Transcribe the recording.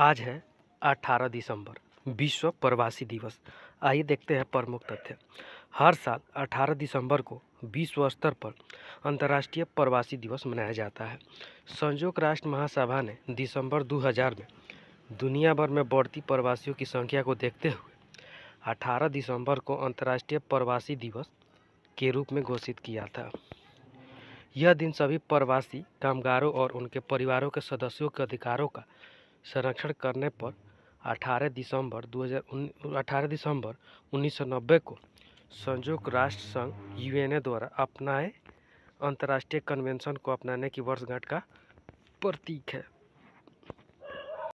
आज है 18 दिसंबर विश्व प्रवासी दिवस आइए देखते हैं प्रमुख तथ्य हर साल 18 दिसंबर को विश्व स्तर पर अंतर्राष्ट्रीय प्रवासी दिवस मनाया जाता है संयुक्त राष्ट्र महासभा ने दिसंबर 2000 में दुनिया भर में बढ़ती प्रवासियों की संख्या को देखते हुए 18 दिसंबर को अंतर्राष्ट्रीय प्रवासी दिवस के रूप में घोषित किया था यह दिन सभी प्रवासी कामगारों और उनके परिवारों के सदस्यों के अधिकारों का संरक्षण करने पर 18 दिसंबर 2018 दिसंबर 1990 को संयुक्त राष्ट्र संघ यूएनए द्वारा अपनाए अंतर्राष्ट्रीय कन्वेंशन को अपनाने की वर्षगांठ का प्रतीक है